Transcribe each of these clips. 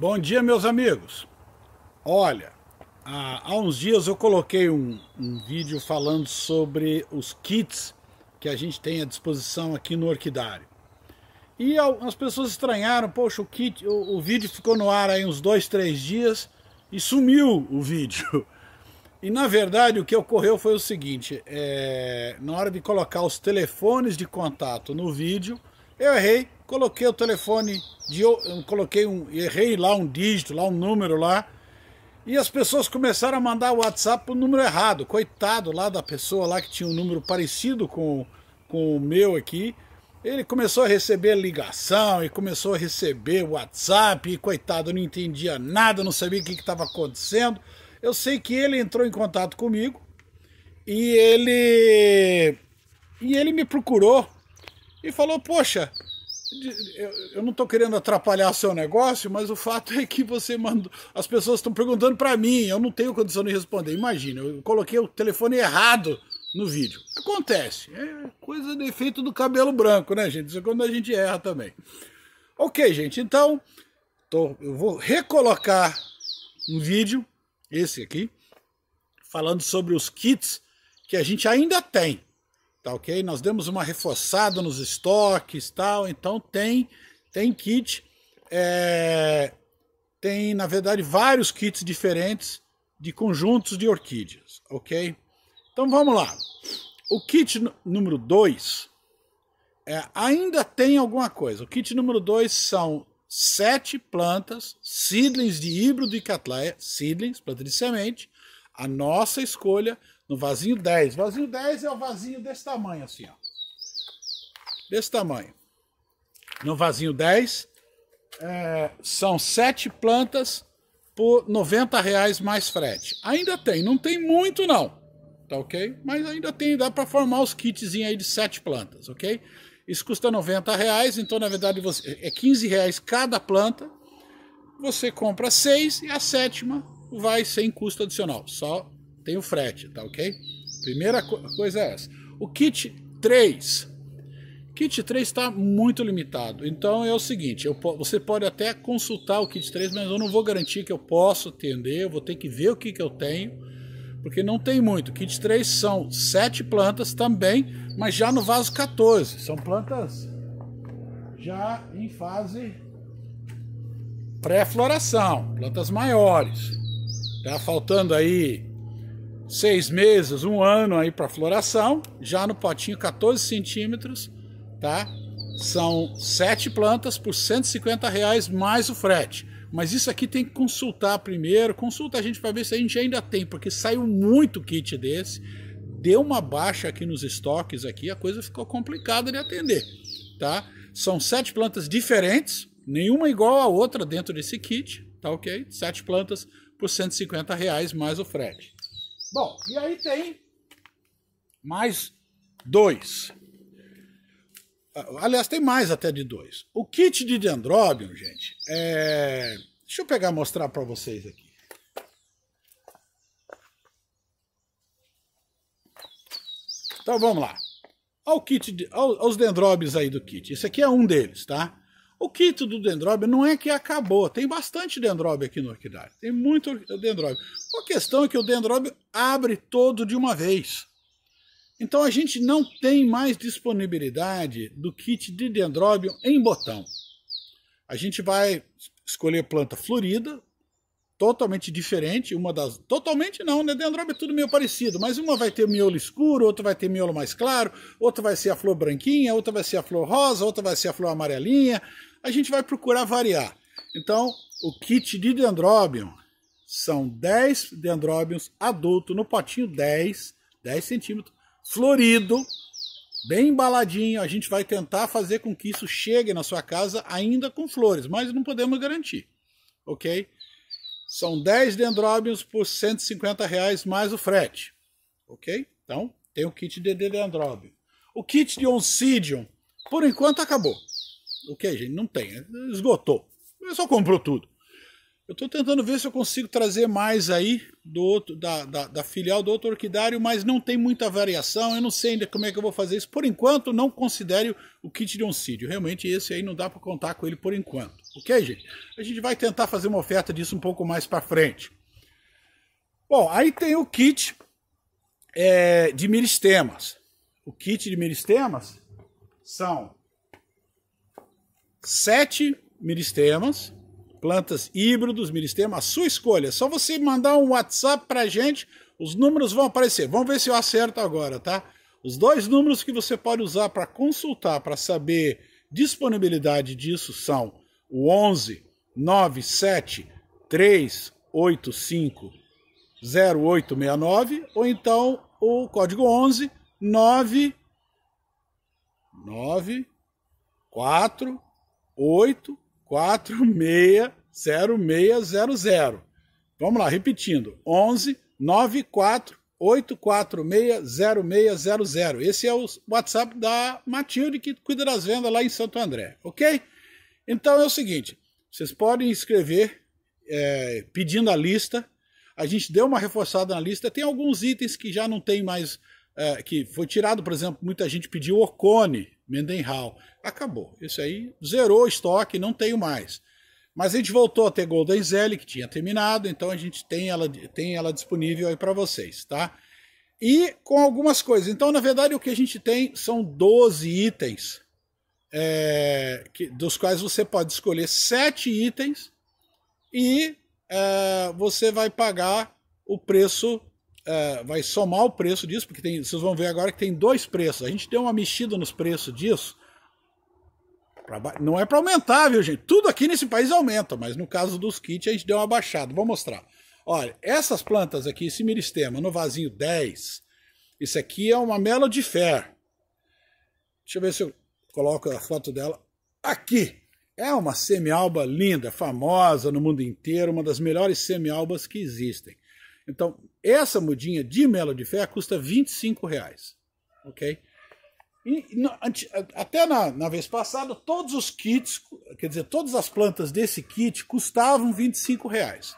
Bom dia, meus amigos. Olha, há uns dias eu coloquei um, um, vídeo falando sobre os kits que a gente tem à disposição aqui no Orquidário. E as pessoas estranharam, poxa, o, kit, o, o vídeo ficou no ar aí uns dois, três dias e sumiu o vídeo. E na verdade o que ocorreu foi o seguinte, é, na hora de colocar os telefones de contato no vídeo, eu errei, coloquei o telefone, de, coloquei um, errei lá um dígito, lá um número lá, e as pessoas começaram a mandar o WhatsApp pro número errado. Coitado lá da pessoa lá que tinha um número parecido com, com o meu aqui. Ele começou a receber ligação e começou a receber WhatsApp. E coitado, não entendia nada, não sabia o que estava acontecendo. Eu sei que ele entrou em contato comigo e ele e ele me procurou e falou: Poxa, eu não estou querendo atrapalhar seu negócio, mas o fato é que você mandou. As pessoas estão perguntando para mim, eu não tenho condição de responder. Imagina, eu coloquei o telefone errado no vídeo. Acontece, é coisa de efeito do cabelo branco, né, gente? Isso é quando a gente erra também. Ok, gente, então tô, eu vou recolocar um vídeo, esse aqui, falando sobre os kits que a gente ainda tem. Tá ok? Nós demos uma reforçada nos estoques tal. Então tem, tem kit. É, tem, na verdade, vários kits diferentes de conjuntos de orquídeas, ok? Então vamos lá. O kit número 2 é, ainda tem alguma coisa. O kit número 2 são sete plantas, seedlings de híbrido e catleia, seedlings, planta de semente, a nossa escolha, no vasinho 10. Vasinho 10 é o vasinho desse tamanho, assim, ó. Desse tamanho. No vasinho 10, é, são sete plantas por 90 reais mais frete. Ainda tem, não tem muito não, tá ok? Mas ainda tem, dá para formar os kits aí de sete plantas, ok? Isso custa 90 reais, então na verdade você, é 15 é reais cada planta. Você compra seis e a sétima vai sem custo adicional, só tem o frete, tá ok? Primeira co coisa é essa. O kit 3. Kit 3 está muito limitado. Então é o seguinte, eu, você pode até consultar o kit 3, mas eu não vou garantir que eu posso atender, eu vou ter que ver o que, que eu tenho, porque não tem muito. Kit 3 são sete plantas também, mas já no vaso 14. São plantas já em fase pré-floração, plantas maiores. Tá faltando aí seis meses, um ano aí para floração. Já no potinho 14 centímetros, tá? São sete plantas por 150 reais mais o frete. Mas isso aqui tem que consultar primeiro. Consulta a gente para ver se a gente ainda tem, porque saiu muito kit desse. Deu uma baixa aqui nos estoques aqui, a coisa ficou complicada de atender, tá? São sete plantas diferentes, nenhuma igual a outra dentro desse kit, tá ok? Sete plantas por 150 reais mais o frete. Bom, e aí tem mais dois. Ah, aliás, tem mais até de dois. O kit de dendrobium gente, é... deixa eu pegar mostrar para vocês aqui. Então vamos lá. Olha o kit, de, olha os dendróbios aí do kit. Esse aqui é um deles, tá? O kit do dendrobe não é que acabou, tem bastante dendrobe aqui no orquidário, tem muito dendrobe. A questão é que o dendrobe abre todo de uma vez. Então a gente não tem mais disponibilidade do kit de dendróbio em botão. A gente vai escolher planta florida, totalmente diferente, uma das... Totalmente não, né? Dendrobium é tudo meio parecido, mas uma vai ter miolo escuro, outra vai ter miolo mais claro, outra vai ser a flor branquinha, outra vai ser a flor rosa, outra vai ser a flor amarelinha. A gente vai procurar variar. Então, o kit de Dendrobium são 10 Dendrobiums adultos no potinho 10, 10 centímetros, florido, bem embaladinho. A gente vai tentar fazer com que isso chegue na sua casa ainda com flores, mas não podemos garantir, ok? São 10 dendróbios por 150 reais mais o frete. Ok? Então, tem o kit de dendróbio. O kit de oncidium, por enquanto, acabou. Ok, gente? Não tem. Esgotou. eu só comprou tudo. Eu estou tentando ver se eu consigo trazer mais aí do outro, da, da, da, filial do outro orquidário, mas não tem muita variação. Eu não sei ainda como é que eu vou fazer isso. Por enquanto, não considere o kit de oncídio. Realmente, esse aí não dá para contar com ele por enquanto. Ok, gente? A gente vai tentar fazer uma oferta disso um pouco mais para frente. Bom, aí tem o kit é, de meristemas. O kit de meristemas são sete meristemas plantas híbridos, milistema, a sua escolha. É só você mandar um WhatsApp para gente, os números vão aparecer. Vamos ver se eu acerto agora, tá? Os dois números que você pode usar para consultar, para saber disponibilidade disso são o 11 97 385 0869 ou então o código 11 9 9 4 8 9846-0600. Vamos lá, repetindo. 11 94 0600 Esse é o WhatsApp da Matilde, que cuida das vendas lá em Santo André, ok? Então é o seguinte: vocês podem escrever é, pedindo a lista. A gente deu uma reforçada na lista. Tem alguns itens que já não tem mais é, que foi tirado, por exemplo, muita gente pediu Ocone, Mendenhall. Acabou. Isso aí zerou o estoque, não tenho mais. Mas a gente voltou a ter Golden Zelle, que tinha terminado, então a gente tem ela, tem ela disponível aí para vocês, tá? E com algumas coisas. Então, na verdade, o que a gente tem são 12 itens, é, que, dos quais você pode escolher 7 itens e é, você vai pagar o preço é, vai somar o preço disso, porque tem, vocês vão ver agora que tem dois preços. A gente deu uma mexida nos preços disso. Pra, não é para aumentar, viu, gente? Tudo aqui nesse país aumenta, mas no caso dos kits a gente deu uma baixada. Vou mostrar. Olha, essas plantas aqui, esse miristema no vasinho 10, isso aqui é uma mela de fer Deixa eu ver se eu coloco a foto dela aqui. É uma semi-alba linda, famosa no mundo inteiro, uma das melhores semi-albas que existem. Então, essa mudinha de melo de fé custa 25 reais, ok? E, até na, na, vez passada, todos os kits, quer dizer, todas as plantas desse kit custavam 25 reais.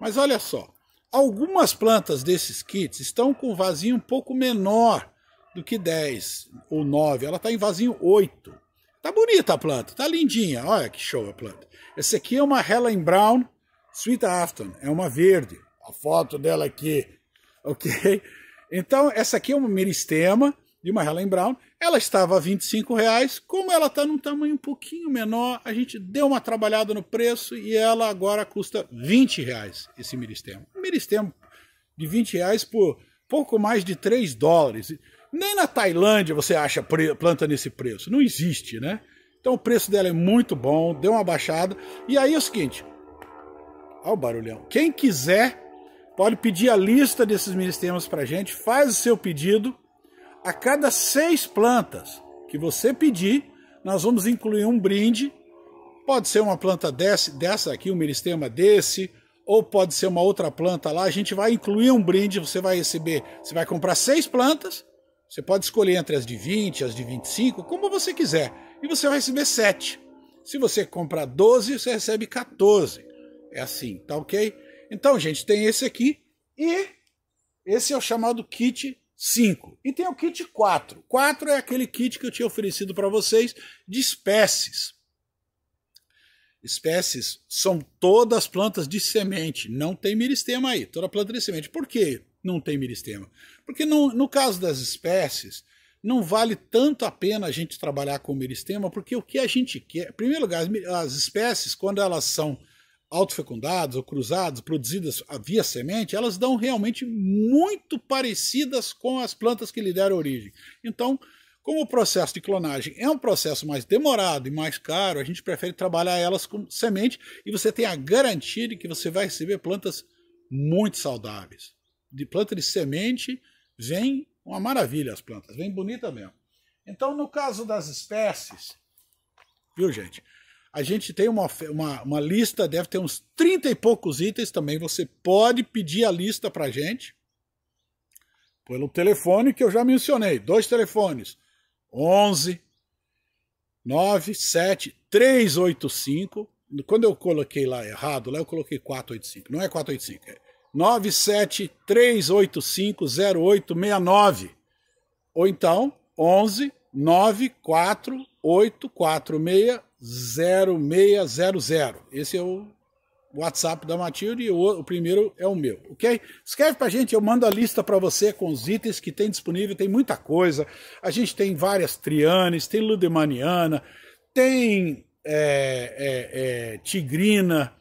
Mas olha só, algumas plantas desses kits estão com vazio um pouco menor do que 10 ou 9, ela está em vazio 8. Tá bonita a planta, tá lindinha, olha que show a planta. Essa aqui é uma Helen Brown Sweet Afton, é uma verde a foto dela aqui, ok? Então, essa aqui é uma meristema de uma Helen Brown. Ela estava a 25 reais. Como ela está num tamanho um pouquinho menor, a gente deu uma trabalhada no preço e ela agora custa 20 reais, esse meristema. Um meristema de 20 reais por pouco mais de 3 dólares. Nem na Tailândia você acha planta nesse preço. Não existe, né? Então o preço dela é muito bom, deu uma baixada. E aí é o seguinte: olha o barulhão. Quem quiser Pode pedir a lista desses ministérios para a gente, faz o seu pedido. A cada seis plantas que você pedir, nós vamos incluir um brinde. Pode ser uma planta desse, dessa aqui, um meristema desse, ou pode ser uma outra planta lá. A gente vai incluir um brinde, você vai receber, você vai comprar seis plantas, você pode escolher entre as de 20, as de 25, como você quiser, e você vai receber sete. Se você comprar 12, você recebe 14. É assim, tá ok? Então, gente, tem esse aqui e esse é o chamado kit 5. E tem o kit 4. 4 é aquele kit que eu tinha oferecido para vocês de espécies. Espécies são todas plantas de semente, não tem meristema aí, toda planta de semente. Por que Não tem meristema. Porque no, no caso das espécies, não vale tanto a pena a gente trabalhar com meristema, porque o que a gente quer. Em primeiro lugar, as espécies, quando elas são autofecundadas ou cruzadas, produzidas via semente, elas dão realmente muito parecidas com as plantas que lhe deram origem. Então, como o processo de clonagem é um processo mais demorado e mais caro, a gente prefere trabalhar elas com semente e você tem a garantia de que você vai receber plantas muito saudáveis. De planta de semente vem uma maravilha as plantas, vem bonita mesmo. Então, no caso das espécies, viu gente? A gente tem uma, uma, uma lista, deve ter uns 30 e poucos itens também. Você pode pedir a lista para a gente pelo telefone que eu já mencionei. Dois telefones: 11 97 385. Quando eu coloquei lá errado, lá eu coloquei 485. Não é 485, é 97 385 0869. Ou então 11 94846 0600. Esse é o WhatsApp da Matilde e o, o primeiro é o meu, ok? Escreve pra gente, eu mando a lista para você com os itens que tem disponível, tem muita coisa. A gente tem várias trianes, tem ludemaniana, tem é, é, é, tigrina,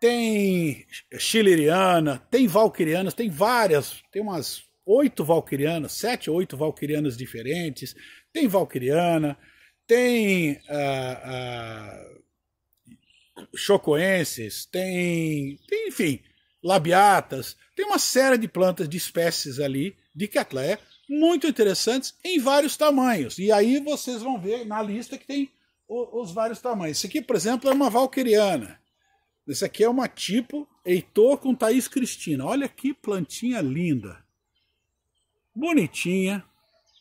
tem chileriana, tem valquirianas, tem várias, tem umas oito valquirianas, sete ou oito valquirianas diferentes, tem valquiriana, tem ah, ah, chocoenses, tem, tem, enfim, labiatas, tem uma série de plantas, de espécies ali de Catleya muito interessantes em vários tamanhos. E aí vocês vão ver na lista que tem os, os vários tamanhos. Esse aqui, por exemplo, é uma valqueriana. Esse aqui é uma tipo Heitor com Thaís Cristina. Olha que plantinha linda. Bonitinha,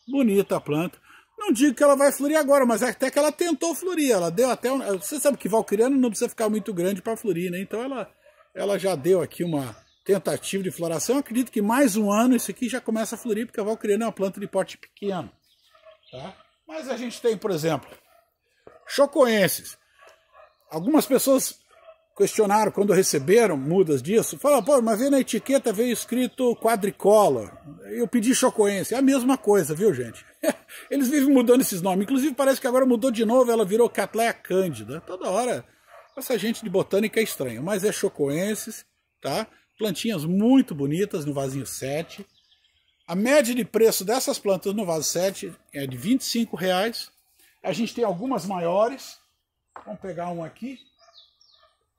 bonita a planta. Não digo que ela vai florir agora, mas até que ela tentou florir. Ela deu até. Um... Você sabe que valcriano não precisa ficar muito grande para florir, né? Então ela, ela já deu aqui uma tentativa de floração. Eu acredito que mais um ano isso aqui já começa a florir, porque a valcriano é uma planta de porte pequeno. Tá? Mas a gente tem, por exemplo, chocoenses. Algumas pessoas questionaram quando receberam mudas disso, falaram, pô, mas veio na etiqueta, veio escrito quadricola. Eu pedi chocoense, é a mesma coisa, viu, gente? Eles vivem mudando esses nomes. Inclusive, parece que agora mudou de novo, ela virou Catleia Cândida. Toda hora, essa gente de botânica é estranha, mas é chocoenses, tá? Plantinhas muito bonitas no vasinho 7. A média de preço dessas plantas no vaso 7 é de R$ 25. Reais. A gente tem algumas maiores. Vamos pegar uma aqui.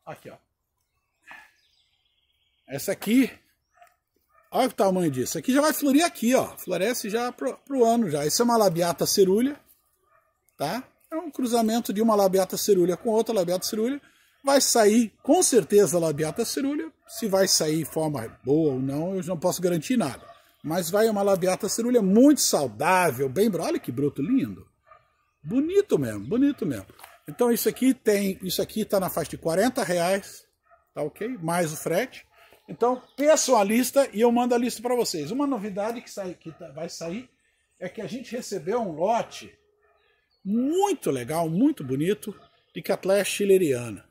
Aqui, ó. Essa aqui, olha o tamanho disso. Aqui já vai florir aqui, ó. Floresce já pro, pro ano já. Isso é uma labiata cerulha, tá? É um cruzamento de uma labiata cerulha com outra labiata cerulha. Vai sair, com certeza, a labiata cerulha. Se vai sair de forma boa ou não, eu não posso garantir nada. Mas vai uma labiata cerulha muito saudável, bem... Olha que broto lindo. Bonito mesmo, bonito mesmo. Então isso aqui tem, isso aqui está na faixa de 40 reais, tá ok? Mais o frete. Então peçam a lista e eu mando a lista para vocês. Uma novidade que, sai, que tá, vai sair é que a gente recebeu um lote muito legal, muito bonito, de catleia chileriana.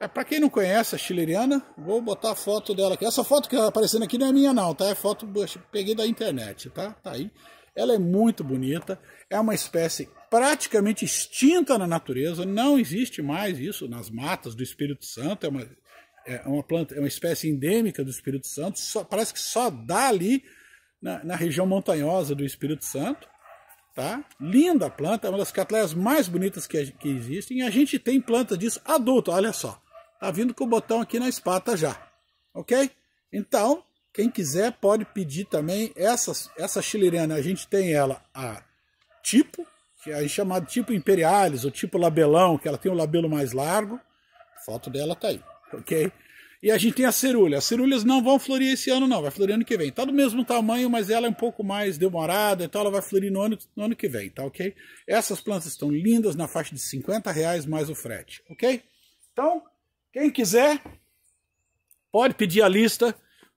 É, para quem não conhece a chileriana, vou botar a foto dela aqui. Essa foto que está aparecendo aqui não é minha não, tá? É foto, peguei da internet, tá? Tá aí. Ela é muito bonita, é uma espécie praticamente extinta na natureza, não existe mais isso nas matas do Espírito Santo, é uma, é uma planta, é uma espécie endêmica do Espírito Santo, só, parece que só dá ali na, na região montanhosa do Espírito Santo. Tá? Linda planta, é uma das cattleyas mais bonitas que, que existem. E a gente tem planta disso adulta, olha só. Tá vindo com o botão aqui na espata já, ok? Então, quem quiser pode pedir também. Essa, essa chilirena, a gente tem ela a tipo, que é chamado tipo imperialis, ou tipo labelão, que ela tem o labelo mais largo. A foto dela tá aí, ok? E a gente tem a cerulha. As cerulhas não vão florir esse ano, não. Vai florir ano que vem. Tá do mesmo tamanho, mas ela é um pouco mais demorada, então ela vai florir no ano, no ano que vem, tá ok? Essas plantas estão lindas, na faixa de 50 reais mais o frete, ok? Então, quem quiser, pode pedir a lista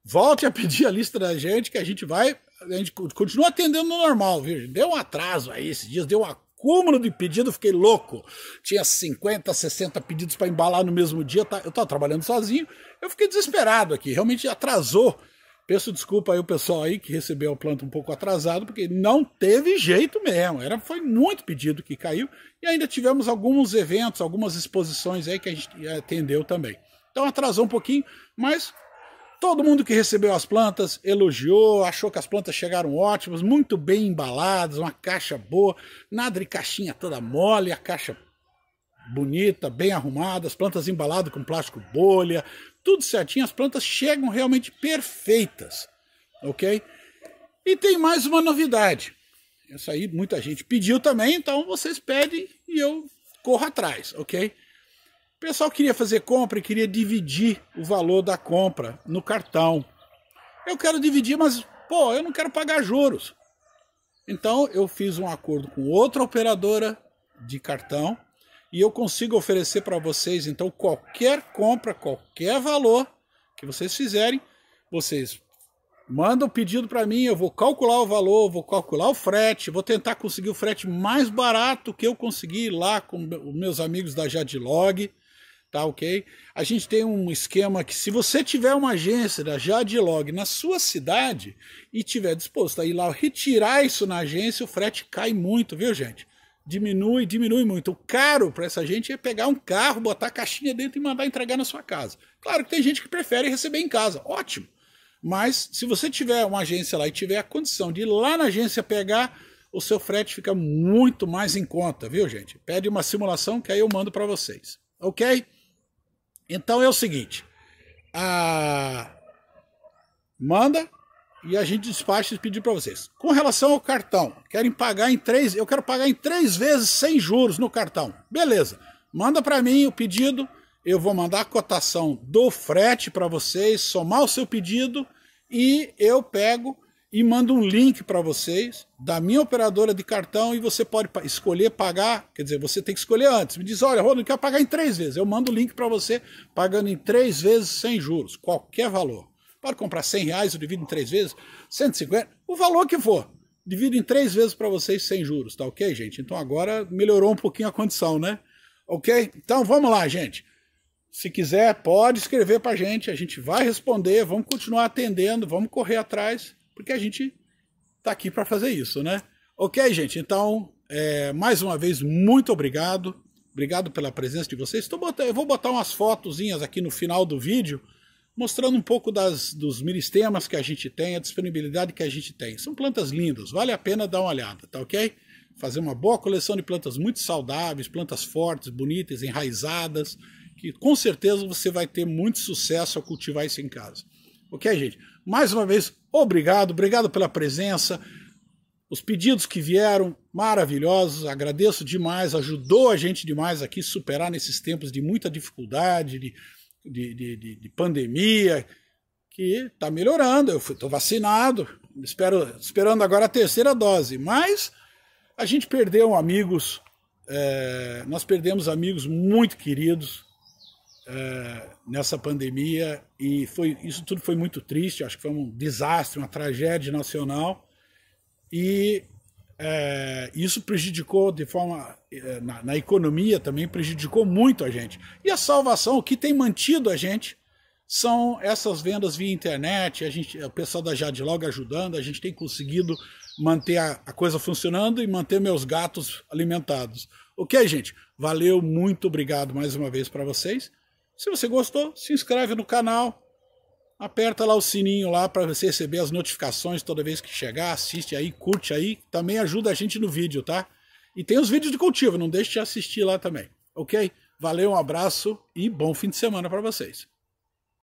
volte a pedir a lista da gente, que a gente vai. A gente continua atendendo no normal, viu? Deu um atraso aí esses dias, deu um acúmulo de pedido, fiquei louco. Tinha 50, 60 pedidos para embalar no mesmo dia. Tá, eu tava trabalhando sozinho, eu fiquei desesperado aqui, realmente atrasou. Peço desculpa aí o pessoal aí que recebeu o planta um pouco atrasado, porque não teve jeito mesmo. Era foi muito pedido que caiu e ainda tivemos alguns eventos, algumas exposições aí que a gente eh, atendeu também. Então atrasou um pouquinho, mas Todo mundo que recebeu as plantas elogiou, achou que as plantas chegaram ótimas, muito bem embaladas, uma caixa boa, nada de caixinha toda mole, a caixa bonita, bem arrumada, as plantas embaladas com plástico bolha, tudo certinho, as plantas chegam realmente perfeitas, ok? E tem mais uma novidade. Essa aí muita gente pediu também, então vocês pedem e eu corro atrás, ok? O pessoal queria fazer compra e queria dividir o valor da compra no cartão. Eu quero dividir, mas pô, eu não quero pagar juros. Então eu fiz um acordo com outra operadora de cartão e eu consigo oferecer para vocês então qualquer compra, qualquer valor que vocês fizerem, vocês mandam o pedido para mim, eu vou calcular o valor, vou calcular o frete, vou tentar conseguir o frete mais barato que eu consegui lá com os meus amigos da Jadlog tá ok? A gente tem um esquema que se você tiver uma agência da Jadlog na sua cidade e tiver disposto a ir lá retirar isso na agência, o frete cai muito, viu gente? Diminui, diminui muito. O caro para essa gente é pegar um carro, botar a caixinha dentro e mandar entregar na sua casa. Claro que tem gente que prefere receber em casa, ótimo. Mas se você tiver uma agência lá e tiver a condição de ir lá na agência pegar, o seu frete fica muito mais em conta, viu, gente? Pede uma simulação que aí eu mando para vocês. OK? Então é o seguinte, a... manda e a gente despacha esse pedido para vocês. Com relação ao cartão, querem pagar em três, eu quero pagar em três vezes sem juros no cartão. Beleza, manda para mim o pedido, eu vou mandar a cotação do frete para vocês, somar o seu pedido e eu pego e mando um link para vocês da minha operadora de cartão e você pode escolher pagar, quer dizer, você tem que escolher antes. Me diz, olha, Rodrigo, quero pagar em três vezes. Eu mando o link para você pagando em três vezes sem juros, qualquer valor. Pode comprar 100 reais, eu divido em três vezes, 150, o valor que for. Divido em três vezes para vocês sem juros, tá ok, gente? Então agora melhorou um pouquinho a condição, né? Ok? Então vamos lá, gente. Se quiser, pode escrever para gente, a gente vai responder, vamos continuar atendendo, vamos correr atrás porque a gente está aqui para fazer isso, né? Ok, gente, então, é, mais uma vez, muito obrigado. Obrigado pela presença de vocês. Tô botando, eu vou botar umas fotozinhas aqui no final do vídeo, mostrando um pouco das, dos ministemas que a gente tem, a disponibilidade que a gente tem. São plantas lindas, vale a pena dar uma olhada, tá ok? Fazer uma boa coleção de plantas muito saudáveis, plantas fortes, bonitas, enraizadas, que com certeza você vai ter muito sucesso ao cultivar isso em casa. Ok, gente? Mais uma vez, Obrigado, obrigado pela presença. Os pedidos que vieram, maravilhosos, agradeço demais, ajudou a gente demais aqui superar nesses tempos de muita dificuldade, de, de, de, de pandemia, que está melhorando. Eu estou vacinado, espero, esperando agora a terceira dose, mas a gente perdeu amigos, é, nós perdemos amigos muito queridos, eh, nessa pandemia e foi isso tudo foi muito triste. Acho que foi um desastre, uma tragédia nacional e é, isso prejudicou de forma eh, na, na, economia também prejudicou muito a gente. E a salvação, o que tem mantido a gente são essas vendas via internet, a gente, o pessoal da Jade logo ajudando, a gente tem conseguido manter a, a coisa funcionando e manter meus gatos alimentados. Ok, gente? Valeu, muito obrigado mais uma vez para vocês. Se você gostou, se inscreve no canal, aperta lá o sininho lá para você receber as notificações toda vez que chegar, assiste aí, curte aí, também ajuda a gente no vídeo, tá? E tem os vídeos de cultivo, não deixe de assistir lá também, ok? Valeu, um abraço e bom fim de semana para vocês.